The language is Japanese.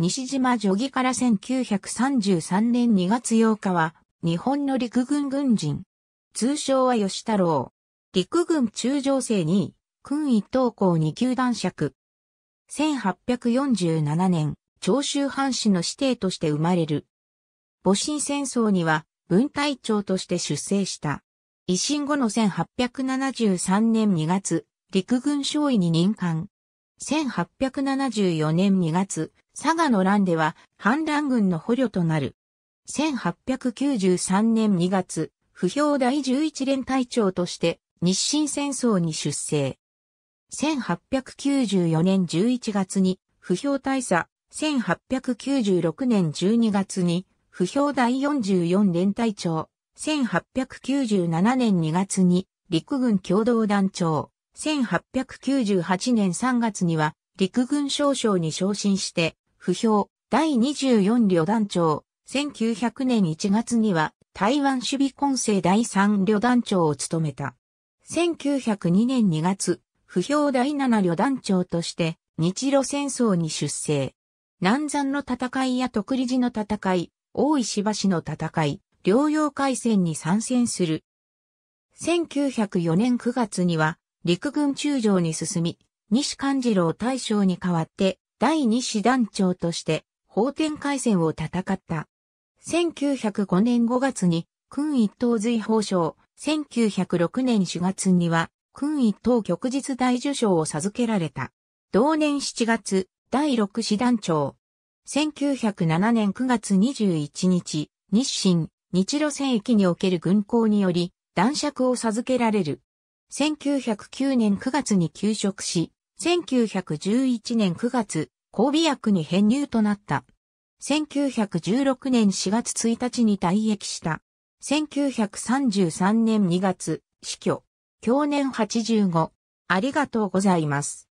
西島女儀から1933年2月8日は、日本の陸軍軍人。通称は吉太郎。陸軍中将生に、位、軍一等校2級男爵。1847年、長州藩士の指定として生まれる。戊辰戦争には、文隊長として出征した。維新後の1873年2月、陸軍少尉に任官。1874年2月、佐賀の乱では反乱軍の捕虜となる。1893年2月、不評第11連隊長として日清戦争に出征。1894年11月に不評大佐、1896年12月に不評第44連隊長、1897年2月に陸軍共同団長、1898年3月には陸軍少将に昇進して不評、第24旅団長、1900年1月には台湾守備混成第3旅団長を務めた。1902年2月、不評第7旅団長として日露戦争に出征。南山の戦いや徳利寺の戦い、大石橋の戦い、両洋海戦に参戦する。1904年9月には陸軍中将に進み、西勘次郎大将に代わって第二師団長として法天海戦を戦った。1905年5月に、君一等随法賞、1906年4月には、君一等旭日大受賞を授けられた。同年7月、第6師団長。1907年9月21日、日清、日露戦役における軍港により、男爵を授けられる。1909年9月に休職し、1911年9月、抗戸薬に編入となった。1916年4月1日に退役した。1933年2月、死去。去年85。ありがとうございます。